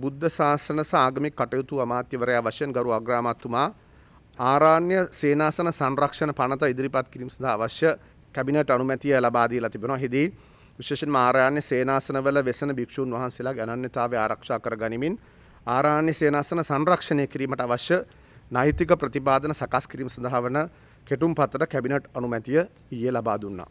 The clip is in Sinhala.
බුද්ධ ශාසන සාගමික කටයුතු අමාත්‍යවරයා වශයෙන් ගරු අග්‍රාමත්තුමා ආරාණ්‍ය සේනාසන සංරක්ෂණ පනත ඉදිරිපත් කිරීම සඳහා අවශ්‍ය කැබිනට අනුමැතිය ලබාදී ලතිබෙනවා හිදී විශේෂෙන් ආරාණ්‍ය සේනාසනවල වෙසන භික්ෂූන් වහන්සේලා ගණන්‍යතාව ආරක්ෂා කර ගනිමින් ආරාණ්‍ය සේනාසන සංරක්ෂණය කිරීමට අවශ්‍ය නෛතික ප්‍රතිපාදන සකස් කිරීම සඳහා වන කෙටුම් පතට කැබිනට් අනුමැතිය ඊයේ ලබා දුන්නා.